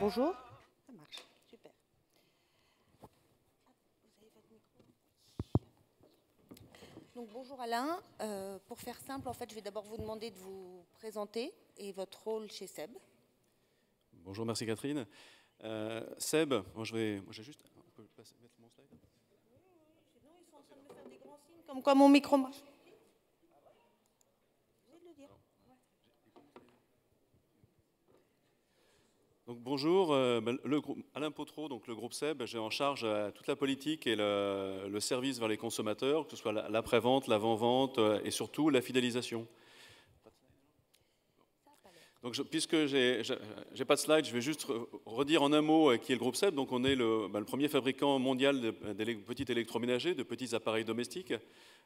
Bonjour. Ça marche, super. Donc, bonjour Alain. Euh, pour faire simple, en fait, je vais d'abord vous demander de vous présenter et votre rôle chez Seb. Bonjour, merci Catherine. Euh, Seb, moi je vais, moi juste, mettre mon slide. ils sont en train de faire des grands signes comme quoi mon micro marche. bonjour, euh, ben, Alain Potreau, donc le groupe SEB, j'ai en charge euh, toute la politique et le, service vers les consommateurs, que ce soit l'après-vente, l'avant-vente euh, et surtout la fidélisation puisque je n'ai pas de slide, je vais juste redire en un mot euh, qui est le groupe SEB. Donc, on est le, bah, premier fabricant mondial de, de, petits électroménagers, de petits appareils domestiques.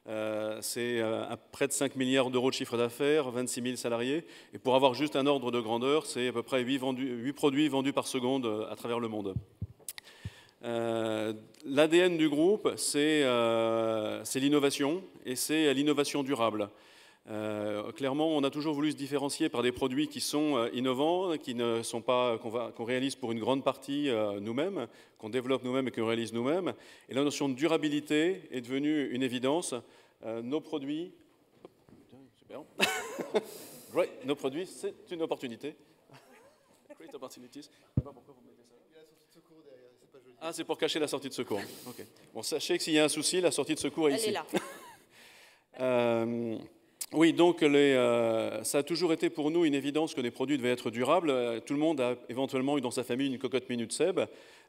Euh, c'est euh, près de 5 milliards d'euros de chiffre d'affaires, 26 000 salariés. Et pour avoir juste un ordre de grandeur, c'est à peu près 8, produits vendus par seconde à travers le monde. L'ADN du groupe, c'est l'innovation et c'est l'innovation durable. Euh, clairement, on a toujours voulu se différencier par des produits qui sont euh, innovants, qui ne sont pas qu'on réalise pour une grande partie euh, nous-mêmes, qu'on développe nous-mêmes et qu'on réalise nous-mêmes. Et la notion de durabilité est devenue une évidence. nos produits, nos produits, c'est une opportunité. c'est Ah, c'est pour cacher la sortie de secours. Bon, sachez que s'il y a un souci, la sortie de secours est ici. Elle est là. Oui, donc euh, ça a toujours été pour nous une évidence que les produits devaient être durables. Euh, tout le monde a éventuellement eu dans sa famille une cocotte minute seb.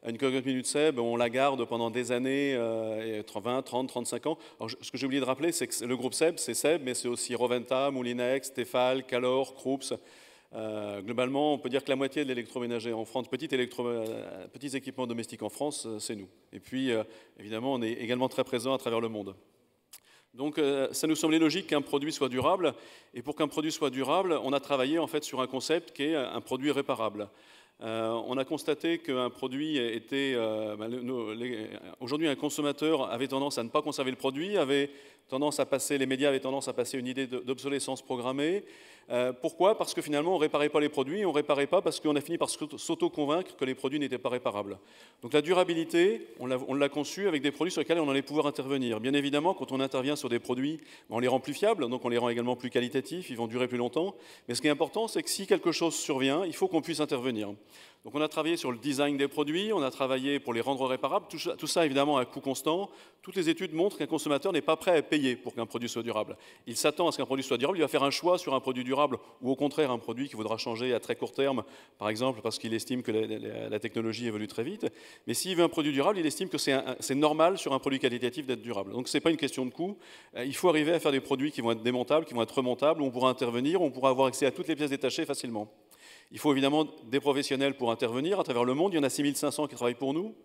Une cocotte minute seb, on la garde pendant des années, 20, 30, 35 ans. ce que j'ai oublié de rappeler, c'est que le groupe seb, c'est seb, mais c'est aussi Roventa, Moulinex, Tefal, Calor, Krups. Euh, globalement, on peut dire que la moitié de l'électroménager en France, petits, petits équipements domestiques en France, c'est nous. Et puis, évidemment, on est également très présent à travers le monde. Donc euh, ça nous semblait logique qu'un produit soit durable, et pour qu'un produit soit durable, on a travaillé en fait sur un concept qui est un produit réparable. Euh, on a constaté qu'un produit était... Euh, bah, aujourd'hui, un consommateur avait tendance à ne pas conserver le produit, avait tendance à passer, les médias avaient tendance à passer une idée d'obsolescence programmée. Euh, pourquoi Parce que finalement, on ne réparait pas les produits, on ne réparait pas parce qu'on a fini par s'auto-convaincre que les produits n'étaient pas réparables. Donc la durabilité, on l'a conçue avec des produits sur lesquels on allait pouvoir intervenir. Bien évidemment, quand on intervient sur des produits, ben, on les rend plus fiables, donc on les rend également plus qualitatifs, ils vont durer plus longtemps. Mais ce qui est important, c'est que si quelque chose survient, il faut qu'on puisse intervenir. Donc on a travaillé sur le design des produits, on a travaillé pour les rendre réparables, tout ça, évidemment à coût constant. Toutes les études montrent qu'un consommateur n'est pas prêt à payer pour qu'un produit soit durable. Il s'attend à ce qu'un produit soit durable, il va faire un choix sur un produit durable ou au contraire un produit qui voudra changer à très court terme, par exemple parce qu'il estime que la, technologie évolue très vite. Mais s'il veut un produit durable, il estime que c'est normal sur un produit qualitatif d'être durable. Donc ce n'est pas une question de coût. Euh, il faut arriver à faire des produits qui vont être démontables, qui vont être remontables, on pourra intervenir, on pourra avoir accès à toutes les pièces détachées facilement. Il faut évidemment des professionnels pour intervenir à travers le monde. Il y en a 6500 qui travaillent pour nous.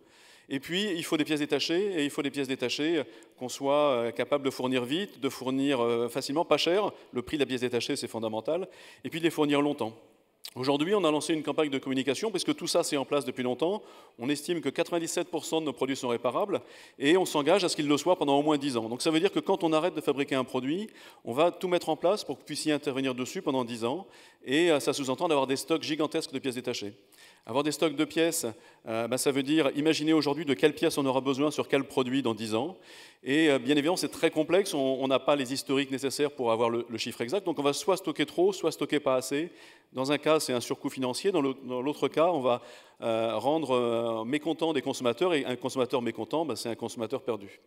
Et puis, il faut des pièces détachées, et il faut des pièces détachées qu'on soit euh, capable de fournir vite, de fournir euh, facilement, pas cher. Le prix de la pièce détachée, c'est fondamental. Et puis, de les fournir longtemps. Aujourd'hui, on a lancé une campagne de communication, parce que tout ça, c'est en place depuis longtemps. On estime que 97% de nos produits sont réparables, et on s'engage à ce qu'ils le soient pendant au moins 10 ans. Donc ça veut dire que quand on arrête de fabriquer un produit, on va tout mettre en place pour que puisse y intervenir dessus pendant 10 ans, et euh, ça sous-entend d'avoir des stocks gigantesques de pièces détachées. Avoir des stocks de pièces, euh, bah, ça veut dire imaginer aujourd'hui de quelles pièces on aura besoin sur quel produit dans 10 ans. Et euh, bien évidemment, c'est très complexe, on n'a pas les historiques nécessaires pour avoir le, chiffre exact. Donc on va soit stocker trop, soit stocker pas assez. Dans un cas, c'est un surcoût financier. Dans l'autre cas, on va euh, rendre mécontent des consommateurs. Et un consommateur mécontent, bah, c'est un consommateur perdu.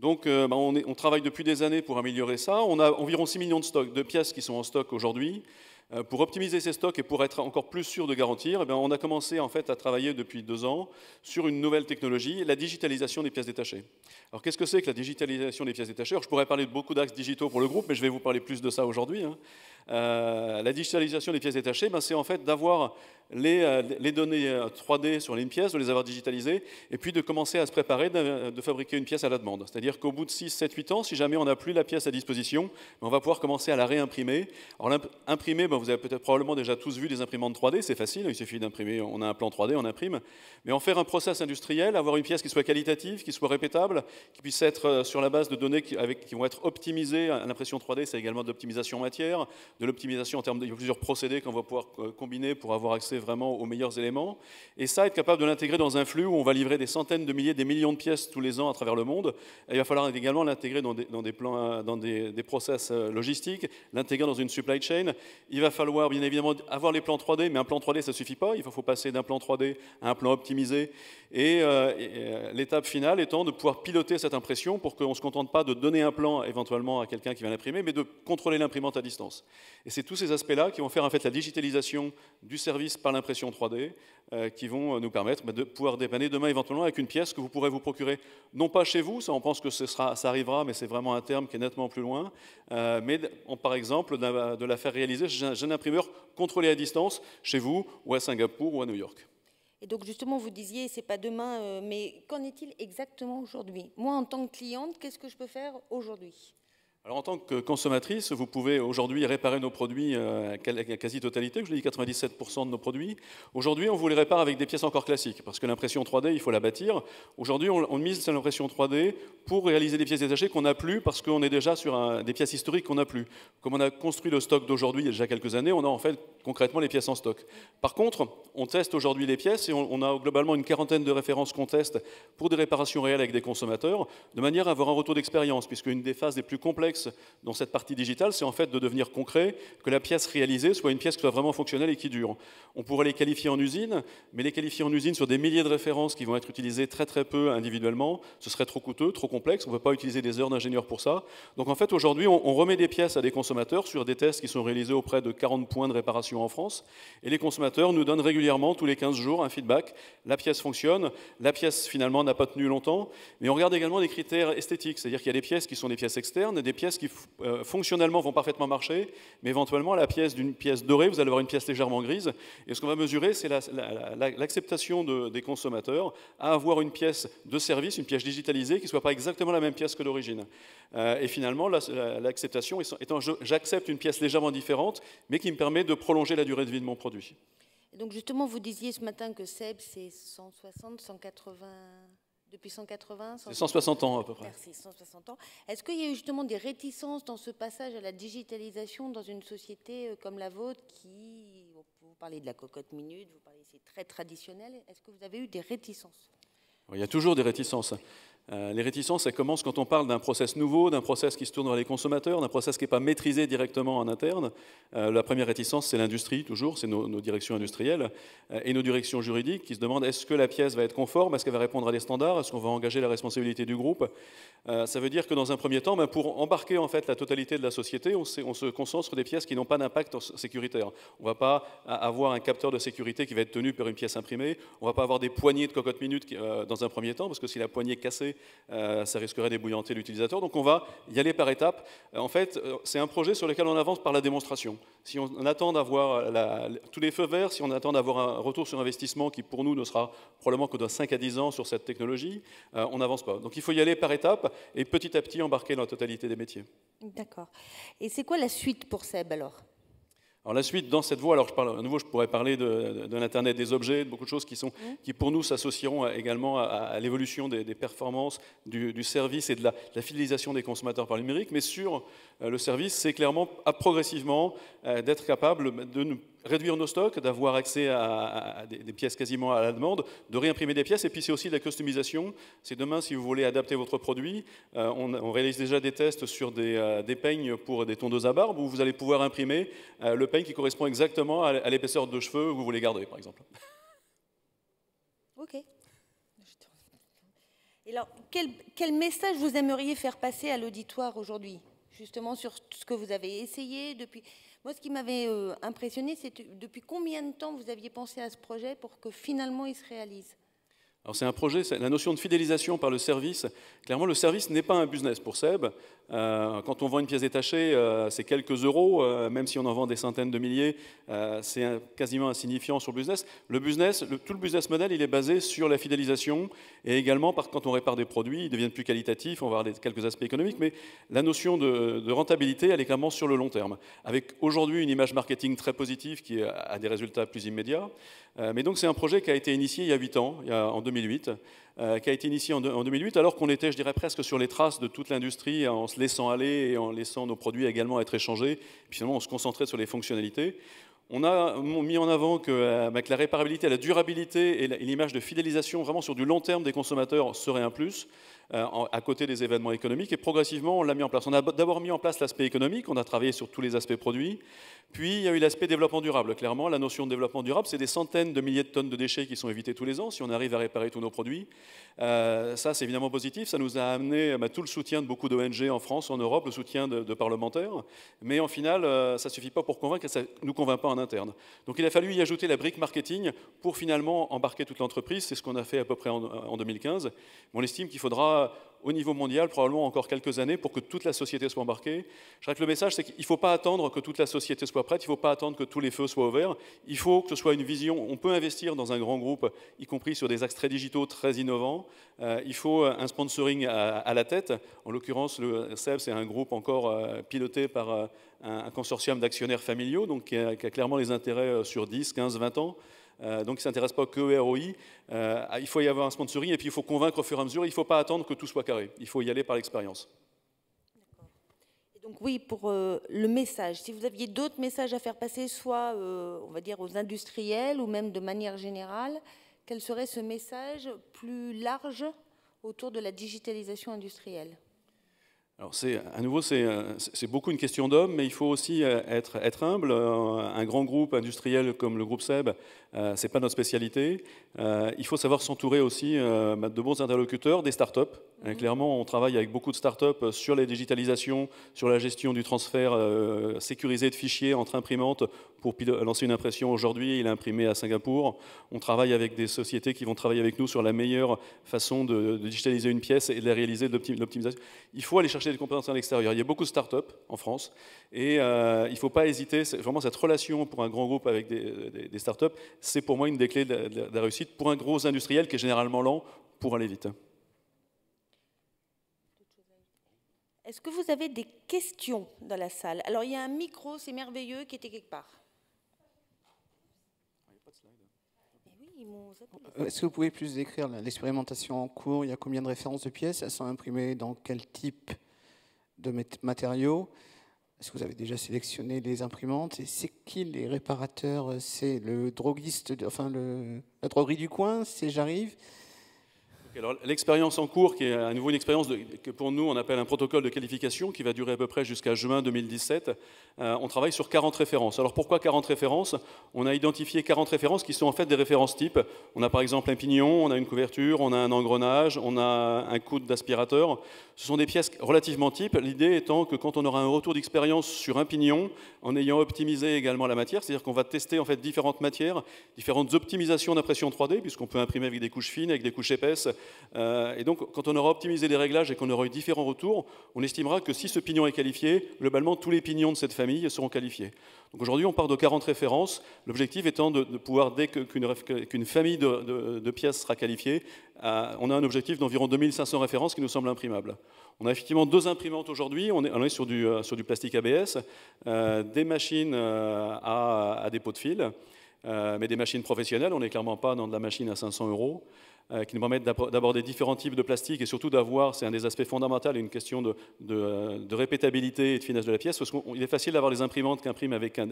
Donc bah, on, on, travaille depuis des années pour améliorer ça. On a environ 6 millions de, stocks, de pièces qui sont en stock aujourd'hui. Euh, pour optimiser ces stocks et pour être encore plus sûr de garantir, eh on a commencé en fait à travailler depuis deux ans sur une nouvelle technologie, la digitalisation des pièces détachées. Alors qu'est-ce que c'est que la digitalisation des pièces détachées Je pourrais parler de beaucoup d'axes digitaux pour le groupe, mais je vais vous parler plus de ça aujourd'hui. Hein. Euh, la digitalisation des pièces détachées, ben, c'est en fait d'avoir les, euh, les, données 3D euh, sur une pièce, de les avoir digitalisées, et puis de commencer à se préparer de, fabriquer une pièce à la demande. C'est-à-dire qu'au bout de 6, 7, 8 ans, si jamais on n'a plus la pièce à disposition, ben, on va pouvoir commencer à la réimprimer. Alors imprimer, ben, vous avez peut-être probablement déjà tous vu des imprimantes 3D, c'est facile, hein, il suffit d'imprimer, on a un plan 3D, on imprime, mais en faire un process industriel, avoir une pièce qui soit qualitative, qui soit répétable, qui puisse être sur la base de données qui, avec, qui vont être optimisées, l'impression 3D, c'est également de l'optimisation matière, de l'optimisation en termes de plusieurs procédés qu'on va pouvoir euh, combiner pour avoir accès vraiment aux meilleurs éléments. Et ça, être capable de l'intégrer dans un flux où on va livrer des centaines de milliers, des millions de pièces tous les ans à travers le monde. il va falloir également l'intégrer dans des, plans, dans des, process euh, logistiques, l'intégrer dans une supply chain. Il va falloir bien évidemment avoir les plans 3D, mais un plan 3D ça suffit pas. Il faut, passer d'un plan 3D à un plan optimisé. Et, euh, et l'étape finale étant de pouvoir piloter cette impression pour qu'on ne se contente pas de donner un plan éventuellement à quelqu'un qui va l'imprimer, mais de contrôler l'imprimante à distance. Et c'est tous ces aspects-là qui vont faire en fait la digitalisation du service par l'impression 3D, euh, qui vont euh, nous permettre bah, de pouvoir dépanner demain éventuellement avec une pièce que vous pourrez vous procurer, non pas chez vous, ça on pense que ça arrivera, mais c'est vraiment un terme qui est nettement plus loin, euh, mais par exemple de la, faire réaliser chez un imprimeur contrôlé à distance, chez vous, ou à Singapour, ou à New York. Et donc justement, vous disiez, c'est pas demain, mais qu'en est-il exactement aujourd'hui Moi, en tant que cliente, qu'est-ce que je peux faire aujourd'hui alors en tant que consommatrice, vous pouvez aujourd'hui réparer nos produits euh, à quasi-totalité, je l'ai dit 97% de nos produits. Aujourd'hui, on vous les répare avec des pièces encore classiques, parce que l'impression 3D, il faut la bâtir. Aujourd'hui, on, mise sur l'impression 3D pour réaliser des pièces détachées qu'on n'a plus, parce qu'on est déjà sur des pièces historiques qu'on n'a plus. Comme on a construit le stock d'aujourd'hui il y a déjà quelques années, on a en fait concrètement les pièces en stock. Par contre, on teste aujourd'hui les pièces et on, a globalement une quarantaine de références qu'on teste pour des réparations réelles avec des consommateurs, de manière à avoir un retour d'expérience, puisque une des phases les plus complexes dans cette partie digitale, c'est en fait de devenir concret, que la pièce réalisée soit une pièce qui soit vraiment fonctionnelle et qui dure. On pourrait les qualifier en usine, mais les qualifier en usine sur des milliers de références qui vont être utilisées très très peu individuellement, ce serait trop coûteux, trop complexe, on ne peut pas utiliser des heures d'ingénieurs pour ça. Donc en fait aujourd'hui on, remet des pièces à des consommateurs sur des tests qui sont réalisés auprès de 40 points de réparation en France, et les consommateurs nous donnent régulièrement, tous les 15 jours, un feedback, la pièce fonctionne, la pièce finalement n'a pas tenu longtemps, mais on regarde également des critères esthétiques, c'est-à-dire qu'il y a des pièces qui sont des pièces externes, des pièces qui euh, fonctionnellement vont parfaitement marcher, mais éventuellement, la pièce d'une pièce dorée, vous allez avoir une pièce légèrement grise. Et ce qu'on va mesurer, c'est l'acceptation des consommateurs à avoir une pièce de service, une pièce digitalisée, qui ne soit pas exactement la même pièce que d'origine. Euh, et finalement, l'acceptation étant j'accepte une pièce légèrement différente, mais qui me permet de prolonger la durée de vie de mon produit. donc justement, vous disiez ce matin que SEB, c'est 160, 180... Depuis 180 160, ans à peu près. Merci, 160 ans. Est-ce qu'il y a eu justement des réticences dans ce passage à la digitalisation dans une société euh, comme la vôtre qui, vous parlez de la cocotte minute, vous parlez c'est très traditionnel, est-ce que vous avez eu des réticences Il y a toujours des réticences. Euh, les réticences, elles commencent quand on parle d'un process nouveau, d'un process qui se tourne vers les consommateurs, d'un process qui n'est pas maîtrisé directement en interne. Euh, la première réticence, c'est l'industrie, toujours, c'est nos, directions industrielles euh, et nos directions juridiques qui se demandent est-ce que la pièce va être conforme, est-ce qu'elle va répondre à des standards, est-ce qu'on va engager la responsabilité du groupe. ça veut dire que dans un premier temps, ben, pour embarquer en fait la totalité de la société, on, se concentre sur des pièces qui n'ont pas d'impact sécuritaire. On ne va pas avoir un capteur de sécurité qui va être tenu par une pièce imprimée, on ne va pas avoir des poignées de cocotte minute dans un premier temps, parce que si la poignée est cassée, euh, ça risquerait d'ébouillanter l'utilisateur. Donc on va y aller par étapes. Euh, en fait, euh, c'est un projet sur lequel on avance par la démonstration. Si on attend d'avoir tous les feux verts, si on attend d'avoir un retour sur investissement qui pour nous ne sera probablement que de 5 à 10 ans sur cette technologie, on n'avance pas. Donc il faut y aller par étapes et petit à petit embarquer dans la totalité des métiers. D'accord. Et c'est quoi la suite pour Seb alors alors la suite, dans cette voie, alors je parle, à nouveau, je pourrais parler de, l'Internet des objets, de beaucoup de choses qui, sont, mm. qui pour nous, s'associeront également à, l'évolution des, performances du, service et de la, fidélisation des consommateurs par le numérique. Mais sur euh, le service, c'est clairement, à, progressivement, euh, d'être capable de nous réduire nos stocks, d'avoir accès à, des, pièces quasiment à la demande, de réimprimer des pièces. Et puis c'est aussi de la customisation. C'est demain, si vous voulez adapter votre produit, euh, on, réalise déjà des tests sur euh, des, peignes pour des tondeuses à barbe où vous allez pouvoir imprimer euh, le peigne qui correspond exactement à, l'épaisseur de cheveux que vous voulez garder, par exemple. Ok. alors, quel message vous aimeriez faire passer à l'auditoire aujourd'hui, justement sur ce que vous avez essayé depuis moi, ce qui m'avait euh, impressionné, c'est depuis combien de temps vous aviez pensé à ce projet pour que finalement il se réalise alors c'est un projet, la notion de fidélisation par le service. Clairement, le service n'est pas un business pour Seb. Euh, quand on vend une pièce détachée, euh, c'est quelques euros, euh, même si on en vend des centaines de milliers, c'est quasiment insignifiant sur le business. Le business, le, tout le business model, il est basé sur la fidélisation et également par, quand on répare des produits, ils deviennent plus qualitatifs. On va avoir quelques aspects économiques, mais la notion de, rentabilité, elle est clairement sur le long terme. Avec aujourd'hui une image marketing très positive qui a des résultats plus immédiats. mais donc c'est un projet qui a été initié il y a 8 ans, en 2000 2008, euh, qui a été initié en, 2008, alors qu'on était, je dirais, presque sur les traces de toute l'industrie, en se laissant aller et en laissant nos produits également être échangés. finalement, on se concentrait sur les fonctionnalités. On a mis en avant que, euh, la réparabilité, la durabilité et l'image de fidélisation, vraiment sur du long terme des consommateurs, serait un plus. Euh, à côté des événements économiques. Et progressivement, on l'a mis en place. On a d'abord mis en place l'aspect économique, on a travaillé sur tous les aspects produits. Puis il y a eu l'aspect développement durable. Clairement, la notion de développement durable, c'est des centaines de milliers de tonnes de déchets qui sont évitées tous les ans si on arrive à réparer tous nos produits. Euh, ça, c'est évidemment positif. Ça nous a amené euh, bah, tout le soutien de beaucoup d'ONG en France, en Europe, le soutien de, parlementaires. Mais en final, ça ne suffit pas pour convaincre ça ne nous convainc pas en interne. Donc il a fallu y ajouter la brique marketing pour finalement embarquer toute l'entreprise. C'est ce qu'on a fait à peu près en, 2015. on estime qu'il faudra euh, au niveau mondial probablement encore quelques années pour que toute la société soit embarquée. Je dirais que le message, c'est qu'il ne faut pas attendre que toute la société soit prête, il ne faut pas attendre que tous les feux soient ouverts, il faut que ce soit une vision. On peut investir dans un grand groupe, y compris sur des axes très digitaux, très innovants. Euh, il faut euh, un sponsoring à, la tête. En l'occurrence, le SEB, c'est un groupe encore piloté par un, consortium d'actionnaires familiaux, donc qui a, a, clairement les intérêts sur 10, 15, 20 ans. Euh, donc, il ne s'intéresse pas que ROI. Euh, il faut y avoir un sponsoring et puis il faut convaincre au fur et à mesure. Il ne faut pas attendre que tout soit carré. Il faut y aller par l'expérience. Donc oui, pour euh, le message, si vous aviez d'autres messages à faire passer, soit on va dire aux industriels ou même de manière générale, quel serait ce message plus large autour de la digitalisation industrielle alors c'est, à nouveau, c'est, euh, beaucoup une question d'homme, mais il faut aussi euh, être, être humble. Euh, un grand groupe industriel comme le groupe SEB, ce n'est pas notre spécialité. il faut savoir s'entourer aussi bah, de bons interlocuteurs, des start startups, euh, clairement, on travaille avec beaucoup de startups euh, sur la digitalisation, sur la gestion du transfert euh, sécurisé de fichiers entre imprimantes pour lancer une impression aujourd'hui, il est imprimé à Singapour. On travaille avec des sociétés qui vont travailler avec nous sur la meilleure façon de, digitaliser une pièce et de la réaliser, de l'optimisation. Il faut aller chercher des compétences à l'extérieur. Il y a beaucoup de startups en France et il ne faut pas hésiter. Vraiment, cette relation pour un grand groupe avec des, des, des startups, c'est pour moi une des clés de la réussite pour un gros industriel qui est généralement lent pour aller vite. Est-ce que vous avez des questions dans la salle Alors, il y a un micro, c'est merveilleux, qui était quelque part. Est-ce que vous pouvez plus décrire l'expérimentation en cours Il y a combien de références de pièces Elles sont imprimées dans quel type de matériaux Est-ce que vous avez déjà sélectionné les imprimantes Et c'est qui les réparateurs C'est le droguiste, enfin la droguerie du coin C'est J'arrive L'expérience en cours, qui est à nouveau une expérience que pour nous on appelle un protocole de qualification qui va durer à peu près jusqu'à juin 2017, euh, on travaille sur 40 références. Alors pourquoi 40 références On a identifié 40 références qui sont en fait des références types. On a par exemple un pignon, on a une couverture, on a un engrenage, on a un coude d'aspirateur. Ce sont des pièces relativement types, l'idée étant que quand on aura un retour d'expérience sur un pignon, en ayant optimisé également la matière, c'est-à-dire qu'on va tester en fait différentes matières, différentes optimisations d'impression 3D, puisqu'on peut imprimer avec des couches fines, avec des couches épaisses, euh, et donc, quand on aura optimisé les réglages et qu'on aura eu différents retours, on estimera que si ce pignon est qualifié, globalement, tous les pignons de cette famille seront qualifiés. Donc aujourd'hui, on part de 40 références, l'objectif étant de, pouvoir, dès qu'une famille de, pièces sera qualifiée, euh, on a un objectif d'environ 2500 références qui nous semblent imprimables. On a effectivement deux imprimantes aujourd'hui, on, est, sur, du, euh, sur du plastique ABS, des machines à, à, des pots de fil, mais des machines professionnelles, on n'est clairement pas dans de la machine à 500 euros. Euh, qui nous permettent d'aborder différents types de plastique et surtout d'avoir, c'est un des aspects fondamentaux, une question euh, de, répétabilité et de finesse de la pièce, parce qu'il est facile d'avoir des imprimantes qui impriment avec un,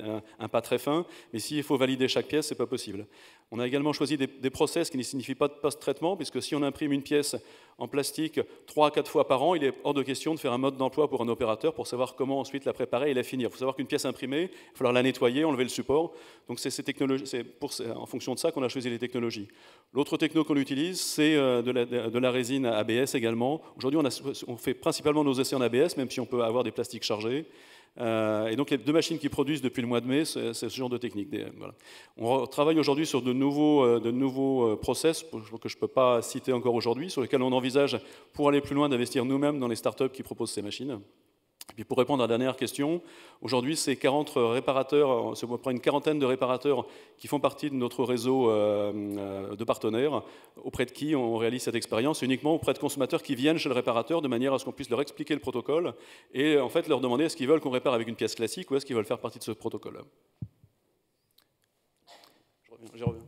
pas très fin, mais s'il faut valider chaque pièce, c'est pas possible. On a également choisi des, des process qui ne signifient pas de post-traitement, puisque si on imprime une pièce en plastique 3 à 4 fois par an, il est hors de question de faire un mode d'emploi pour un opérateur pour savoir comment ensuite la préparer et la finir. Il faut savoir qu'une pièce imprimée, il va falloir la nettoyer, enlever le support. Donc c'est ces en fonction de ça qu'on a choisi les technologies. L'autre techno qu'on utilise, c'est euh, de la, résine ABS également. Aujourd'hui, on, on, fait principalement nos essais en ABS, même si on peut avoir des plastiques chargés. Euh, et donc, les deux machines qui produisent depuis le mois de mai, c'est ce genre de technique. On travaille aujourd'hui sur de nouveaux, euh, de nouveaux euh, process que je ne peux pas citer encore aujourd'hui, sur lesquels on envisage, pour aller plus loin, d'investir nous-mêmes dans les startups qui proposent ces machines. Et puis pour répondre à la dernière question, aujourd'hui, c'est 40 réparateurs, c'est à peu près une quarantaine de réparateurs qui font partie de notre réseau euh, euh, de partenaires, auprès de qui on réalise cette expérience uniquement auprès de consommateurs qui viennent chez le réparateur de manière à ce qu'on puisse leur expliquer le protocole et en fait leur demander est-ce qu'ils veulent qu'on répare avec une pièce classique ou est-ce qu'ils veulent faire partie de ce protocole.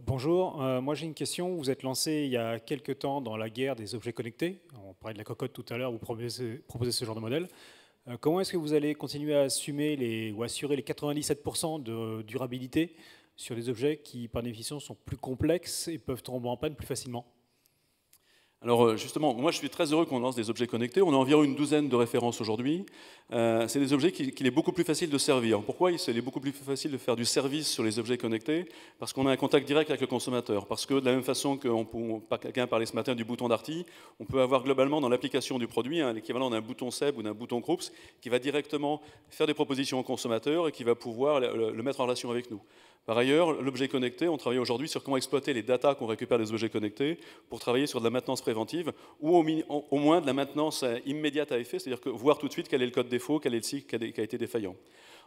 Bonjour, euh, moi j'ai une question. Vous êtes lancé il y a quelques temps dans la guerre des objets connectés. On parlait de la cocotte tout à l'heure, vous proposez ce genre de modèle. Euh, comment est-ce que vous allez continuer à assumer les, ou assurer les 97% de durabilité sur des objets qui, par définition, sont plus complexes et peuvent tomber en panne plus facilement alors euh, justement, moi je suis très heureux qu'on lance des objets connectés. On a environ une douzaine de références aujourd'hui. Euh, c'est des objets qu'il est beaucoup plus facile de servir. Pourquoi il est beaucoup plus facile de faire du service sur les objets connectés Parce qu'on a un contact direct avec le consommateur. Parce que de la même façon que quelqu'un parlait ce matin du bouton d'Arty, on peut avoir globalement dans l'application du produit un hein, l'équivalent d'un bouton SEB ou d'un bouton Groups qui va directement faire des propositions au consommateur et qui va pouvoir le mettre en relation avec nous. Par ailleurs, l'objet connecté, on travaille aujourd'hui sur comment exploiter les datas qu'on récupère des objets connectés pour travailler sur de la maintenance préventive ou au, moins de la maintenance euh, immédiate à effet, c'est-à-dire voir tout de suite quel est le code défaut, quel est le cycle qui a été défaillant.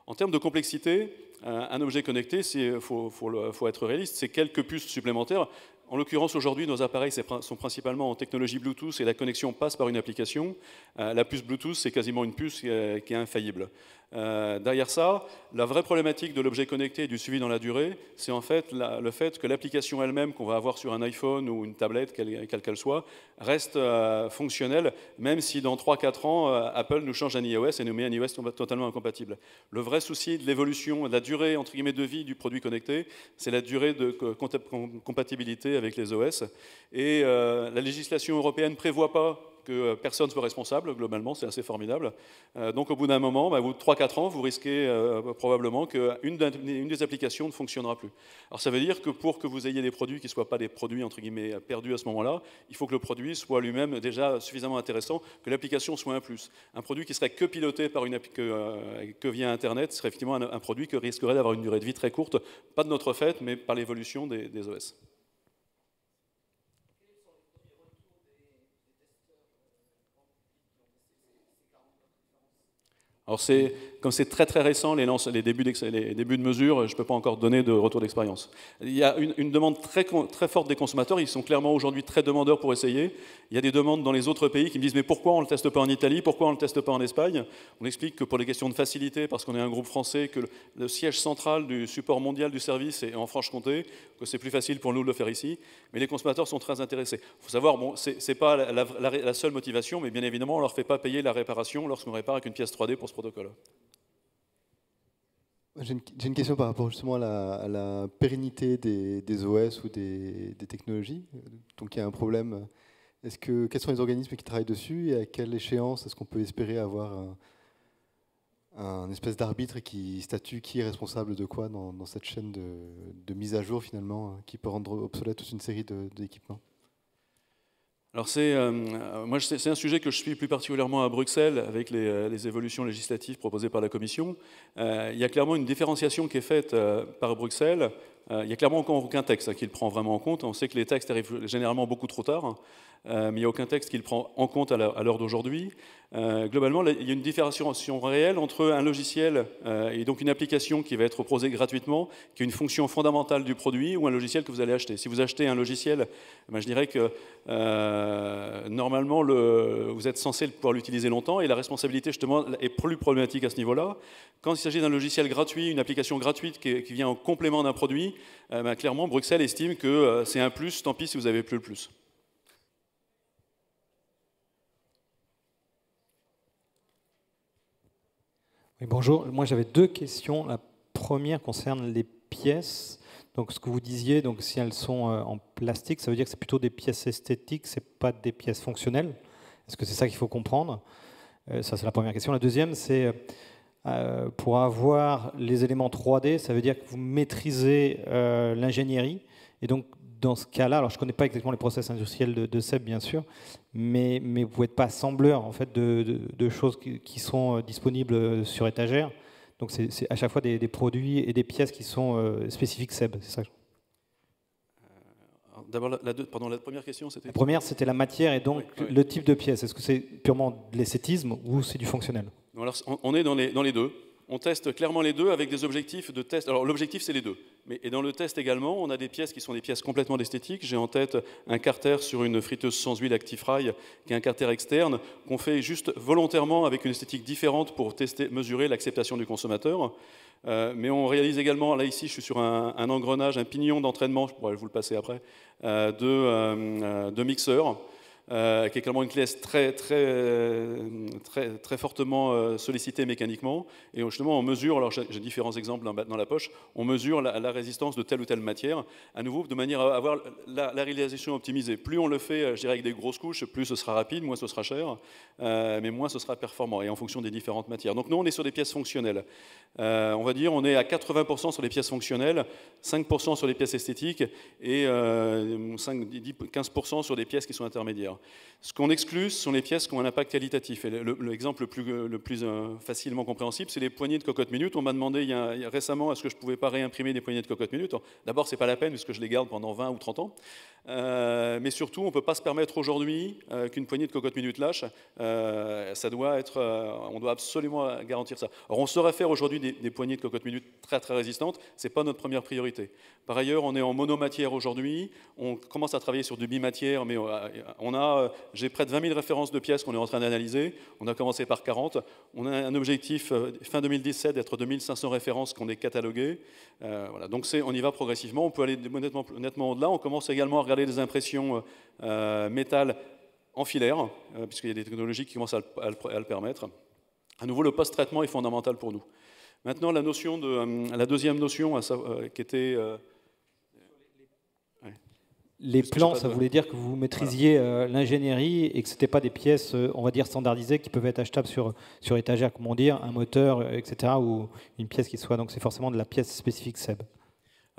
En termes de complexité, euh, un objet connecté, il faut, faut, faut, être réaliste, c'est quelques puces supplémentaires. En l'occurrence, aujourd'hui, nos appareils sont principalement en technologie Bluetooth et la connexion passe par une application. Euh, la puce Bluetooth, c'est quasiment une puce qui est infaillible. Euh, derrière ça, la vraie problématique de l'objet connecté et du suivi dans la durée, c'est en fait le fait que l'application elle-même qu'on va avoir sur un iPhone ou une tablette, quelle qu'elle soit, reste euh, fonctionnelle, même si dans 3-4 ans, euh, Apple nous change un iOS et nous met un iOS totalement incompatible. Le vrai souci de l'évolution, de la durée entre guillemets, de vie du produit connecté, c'est la durée de compatibilité avec les OS. Et la législation européenne ne prévoit pas que euh, personne ne soit responsable, globalement, c'est assez formidable. Euh, donc au bout d'un moment, bah, 3-4 ans, vous risquez euh, probablement qu'une des applications ne fonctionnera plus. Alors ça veut dire que pour que vous ayez des produits qui ne soient pas des produits, entre guillemets, perdus à ce moment-là, il faut que le produit soit lui-même déjà suffisamment intéressant, que l'application soit un plus. Un produit qui serait que piloté par une appli que, via Internet serait effectivement un, produit qui risquerait d'avoir une durée de vie très courte, pas de notre fait, mais par l'évolution des OS. Alors comme c'est très très récent, les, les, débuts les, débuts de mesure, je ne peux pas encore donner de retour d'expérience. Il y a une, demande très, très, forte des consommateurs, ils sont clairement aujourd'hui très demandeurs pour essayer. Il y a des demandes dans les autres pays qui me disent mais pourquoi on ne le teste pas en Italie, pourquoi on ne le teste pas en Espagne On explique que pour les questions de facilité, parce qu'on est un groupe français, que le, siège central du support mondial du service est en Franche-Comté, que c'est plus facile pour nous de le faire ici, mais les consommateurs sont très intéressés. Il faut savoir, bon, ce n'est pas la, seule motivation, mais bien évidemment on ne leur fait pas payer la réparation lorsqu'on répare avec une pièce 3D pour se j'ai une, question par rapport justement à la, à la pérennité des, OS ou des, technologies. Donc il y a un problème. Est-ce que quels sont les organismes qui travaillent dessus et à quelle échéance est-ce qu'on peut espérer avoir un, espèce d'arbitre qui statue qui est responsable de quoi dans, cette chaîne de, mise à jour finalement qui peut rendre obsolète toute une série d'équipements alors euh, euh, c'est, un sujet que je suis plus particulièrement à Bruxelles avec les, euh, évolutions législatives proposées par la Commission. il y a clairement une différenciation qui est faite par Bruxelles euh, il n'y a clairement aucun texte hein, qui le prend vraiment en compte. On sait que les textes arrivent généralement beaucoup trop tard, hein. euh, mais il n'y a aucun texte qui le prend en compte à l'heure d'aujourd'hui. Euh, globalement, il y a une différenciation réelle entre un logiciel et donc une application qui va être proposée gratuitement, qui est une fonction fondamentale du produit, ou un logiciel que vous allez acheter. Si vous achetez un logiciel, eh ben, je dirais que normalement, vous êtes censé pouvoir l'utiliser longtemps, et la responsabilité justement est plus problématique à ce niveau-là. Quand il s'agit d'un logiciel gratuit, une application gratuite qui vient en complément d'un produit, euh, ben, clairement, Bruxelles estime que euh, c'est un plus, tant pis si vous avez plus le plus. bonjour. Moi, j'avais deux questions. La première concerne les pièces. Donc, ce que vous disiez, donc, si elles sont euh, en plastique, ça veut dire que c'est plutôt des pièces esthétiques, c'est pas des pièces fonctionnelles. Est-ce que c'est ça qu'il faut comprendre Ça, c'est la première question. La deuxième, c'est euh, pour avoir les éléments 3D, ça veut dire que vous maîtrisez euh, l'ingénierie. Et donc, dans ce cas-là, alors je ne connais pas exactement les process industriels de, Seb, bien sûr, mais, mais vous n'êtes pas assembleur en fait, de, choses qui, sont euh, disponibles sur étagère. Donc, c'est à chaque fois des, produits et des pièces qui sont spécifiques SEB, c'est ça D'abord, la, la, première question, c'était La première, c'était la matière et donc le type de pièce. Est-ce que c'est purement de l'esthétisme ou c'est du fonctionnel on est dans les, deux. On teste clairement les deux avec des objectifs de test. Alors l'objectif, c'est les deux. Mais, et dans le test également, on a des pièces qui sont des pièces complètement d'esthétique. J'ai en tête un carter sur une friteuse sans huile ActiFry, qui est un carter externe, qu'on fait juste volontairement avec une esthétique différente pour tester, mesurer l'acceptation du consommateur. Euh, mais on réalise également, là ici, je suis sur un, engrenage, un pignon d'entraînement, je pourrais vous le passer après, euh, de, euh, de mixeurs. Euh, qui est clairement une clé très, très, euh, très, très fortement euh, sollicitée mécaniquement. Et justement, on mesure, alors j'ai différents exemples dans la poche, on mesure la, résistance de telle ou telle matière, à nouveau, de manière à avoir la, réalisation optimisée. Plus on le fait, je dirais, avec des grosses couches, plus ce sera rapide, moins ce sera cher, mais moins ce sera performant, et en fonction des différentes matières. Donc nous, on est sur des pièces fonctionnelles. on va dire, on est à 80% sur les pièces fonctionnelles, 5% sur les pièces esthétiques, et 5, 15% sur des pièces qui sont intermédiaires. Ce qu'on exclut, ce sont les pièces qui ont un impact qualitatif. l'exemple le, plus, euh, euh, facilement compréhensible, c'est les poignées de cocotte minute On m'a demandé récemment est-ce que je ne pouvais pas réimprimer des poignées de cocotte minute D'abord, ce n'est pas la peine puisque je les garde pendant 20 ou 30 ans. Euh, mais surtout, on ne peut pas se permettre aujourd'hui qu'une poignée de cocotte minute lâche. ça doit être, on doit absolument garantir ça. on saurait faire aujourd'hui des, poignées de cocotte minute très très résistantes. Ce n'est pas notre première priorité. Par ailleurs, on est en monomatière aujourd'hui. On commence à travailler sur du bimatière, mais on a ah, euh, j'ai près de 20 000 références de pièces qu'on est en train d'analyser. On a commencé par 40. On a un objectif euh, fin 2017 d'être 2500 références qu'on est cataloguées. Euh, voilà. Donc on y va progressivement. On peut aller nettement, au-delà. On commence également à regarder des impressions métal en filaire, puisqu'il y a des technologies qui commencent à le, permettre. À nouveau, le post-traitement est fondamental pour nous. Maintenant, la, notion de, la deuxième notion qui était les plans, ça voulait dire que vous maîtrisiez euh, l'ingénierie et que ce pas des pièces, euh, on va dire, standardisées qui peuvent être achetables sur, sur étagère, comment dire, un moteur, etc., ou une pièce qui soit. Donc c'est forcément de la pièce spécifique SEB.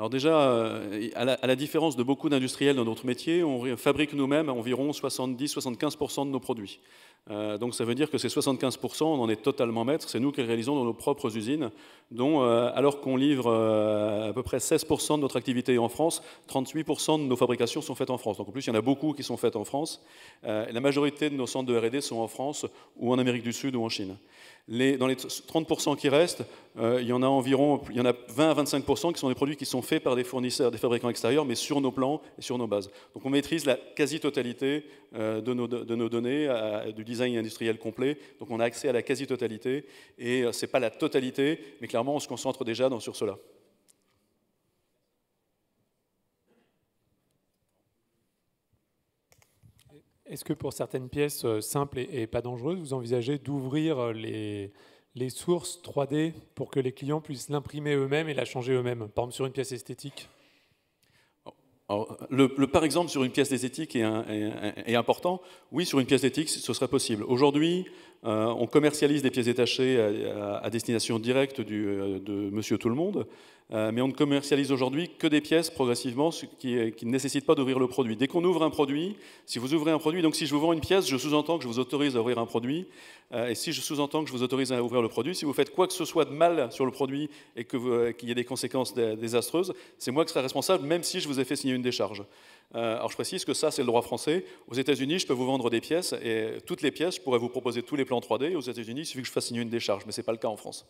Alors déjà, euh, à la, différence de beaucoup d'industriels dans notre métier, on fabrique nous-mêmes environ 70-75% de nos produits. Euh, donc ça veut dire que ces 75%, on en est totalement maître, c'est nous qui les réalisons dans nos propres usines, dont euh, alors qu'on livre à peu près 16% de notre activité en France, 38% de nos fabrications sont faites en France. Donc en plus, il y en a beaucoup qui sont faites en France. la majorité de nos centres de RD sont en France ou en Amérique du Sud ou en Chine dans les 30% qui restent, euh, il y en a environ il y en a 20 à 25% qui sont des produits qui sont faits par des fournisseurs, des fabricants extérieurs, mais sur nos plans et sur nos bases. Donc on maîtrise la quasi-totalité euh, de, nos, données, du design industriel complet. Donc on a accès à la quasi-totalité. Et euh, ce n'est pas la totalité, mais clairement on se concentre déjà sur cela. Est-ce que pour certaines pièces euh, simples et, pas dangereuses, vous envisagez d'ouvrir euh, les, sources 3D pour que les clients puissent l'imprimer eux-mêmes et la changer eux-mêmes, par exemple sur une pièce esthétique le, par exemple sur une pièce esthétique est, est, important. Oui, sur une pièce esthétique, ce serait possible. Aujourd'hui, euh, on commercialise des pièces détachées à, destination directe euh, de Monsieur Tout le Monde, euh, mais on ne commercialise aujourd'hui que des pièces progressivement qui, ne nécessitent pas d'ouvrir le produit. Dès qu'on ouvre un produit, si vous ouvrez un produit, donc si je vous vends une pièce, je sous-entends que je vous autorise à ouvrir un produit, et si je sous-entends que je vous autorise à ouvrir le produit, si vous faites quoi que ce soit de mal sur le produit et qu'il y ait des conséquences désastreuses, c'est moi qui serai responsable, même si je vous ai fait signer une décharge. Euh, alors je précise que ça, c'est le droit français. Aux États-Unis, je peux vous vendre des pièces et toutes les pièces, je pourrais vous proposer tous les plans 3D. Aux États-Unis, il suffit que je fasse signer une décharge, mais ce n'est pas le cas en France.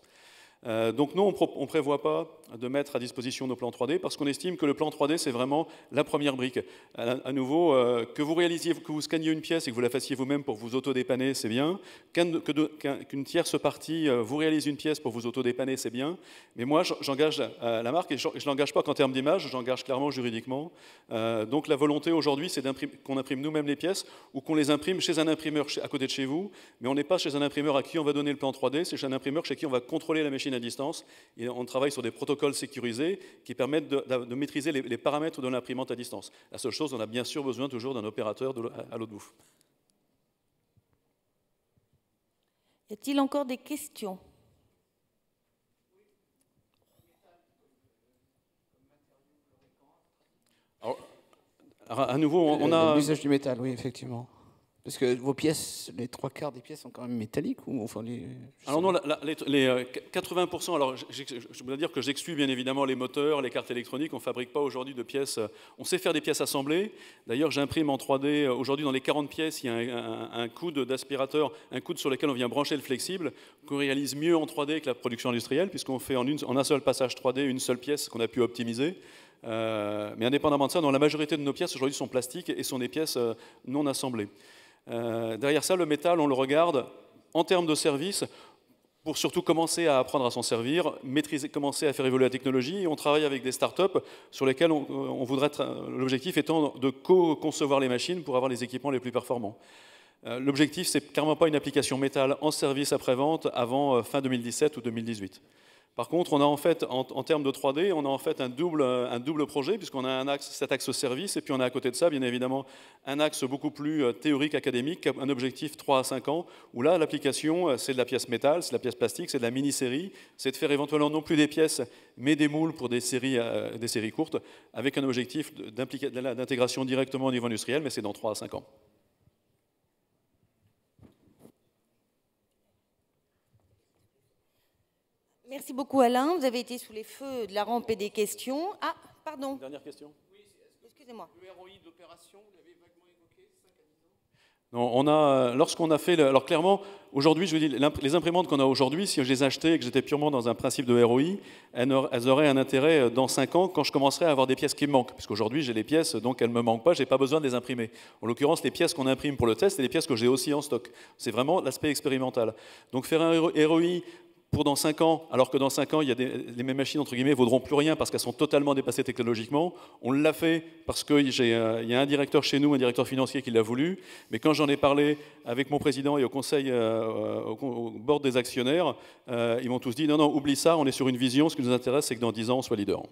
Euh, donc nous on ne prévoit pas de mettre à disposition nos plans 3D parce qu'on estime que le plan 3D, c'est vraiment la première brique. À, nouveau, euh, que vous réalisiez, que vous scanniez une pièce et que vous la fassiez vous-même pour vous auto dépanner c'est bien. Qu'une tierce partie euh, vous réalise une pièce pour vous auto dépanner c'est bien. Mais moi, j'engage la marque et je ne l'engage pas qu'en termes d'image, j'engage clairement juridiquement. donc la volonté aujourd'hui, c'est qu'on imprime nous-mêmes les pièces ou qu'on les imprime chez un imprimeur à côté de chez vous. Mais on n'est pas chez un imprimeur à qui on va donner le plan 3D, c'est chez un imprimeur chez qui on va contrôler la machine à distance. Et on travaille sur des protocoles sécurisés qui permettent de, maîtriser les, paramètres de l'imprimante à distance. La seule chose, on a bien sûr besoin toujours d'un opérateur de, à, l'eau l'autre bout. Y a-t-il encore des questions à nouveau, on, euh, a... L'usage du métal, oui, effectivement. Parce que vos pièces, les trois quarts des pièces sont quand même métalliques ou enfin les, Alors non, les, 80%, euh, alors je, voudrais dire que j'exclus bien évidemment les moteurs, les cartes électroniques, on ne fabrique pas aujourd'hui de pièces, euh, on sait faire des pièces assemblées, d'ailleurs j'imprime en 3D, euh, aujourd'hui dans les 40 pièces, il y a un, coude d'aspirateur, un coude sur lequel on vient brancher le flexible, qu'on réalise mieux en 3D que la production industrielle, puisqu'on fait en, un seul passage 3D une seule pièce qu'on a pu optimiser. mais indépendamment de ça, dans la majorité de nos pièces aujourd'hui sont plastiques et sont des pièces non assemblées. Euh, derrière ça, le métal, on le regarde en termes de service pour surtout commencer à apprendre à s'en servir, maîtriser, commencer à faire évoluer la technologie. on travaille avec des start-up sur lesquelles on, euh, voudrait, l'objectif étant de co-concevoir les machines pour avoir les équipements les plus performants. Euh, l'objectif, c'est clairement pas une application métal en service après-vente avant euh, fin 2017 ou 2018. Par contre, on a en fait, en, termes de 3D, on a en fait un double, projet, puisqu'on a un axe, cet axe service, et puis on a à côté de ça, bien évidemment, un axe beaucoup plus euh, théorique, académique, un objectif 3 à 5 ans, où là, l'application, euh, c'est de la pièce métal, c'est de la pièce plastique, c'est de la mini-série, c'est de faire éventuellement non plus des pièces, mais des moules pour des séries, euh, des séries courtes, avec un objectif d'intégration directement au niveau industriel, mais c'est dans 3 à 5 ans. Merci beaucoup Alain. Vous avez été sous les feux de la rampe et des questions. Ah, pardon. Dernière question. Oui, Excusez-moi. Le ROI d'opération, vous l'avez vaguement évoqué, Non, on a, euh, lorsqu'on a fait, alors clairement, aujourd'hui, je vous dis, les imprimantes qu'on a aujourd'hui, si je les achetais et que j'étais purement dans un principe de ROI, elles, auraient un intérêt euh, dans 5 ans quand je commencerai à avoir des pièces qui me manquent. Puisqu'aujourd'hui, j'ai les pièces, donc elles ne me manquent pas, je n'ai pas besoin de les imprimer. En l'occurrence, les pièces qu'on imprime pour le test, c'est les pièces que j'ai aussi en stock. C'est vraiment l'aspect expérimental. Donc faire un ROI pour dans 5 ans, alors que dans 5 ans, il y a les mêmes machines, entre guillemets, vaudront plus rien parce qu'elles sont totalement dépassées technologiquement. On l'a fait parce qu'il euh, y a un directeur chez nous, un directeur financier qui l'a voulu. Mais quand j'en ai parlé avec mon président et au conseil, euh, euh, au, board des actionnaires, ils m'ont tous dit non, non, oublie ça, on est sur une vision. Ce qui nous intéresse, c'est que dans 10 ans, on soit leader.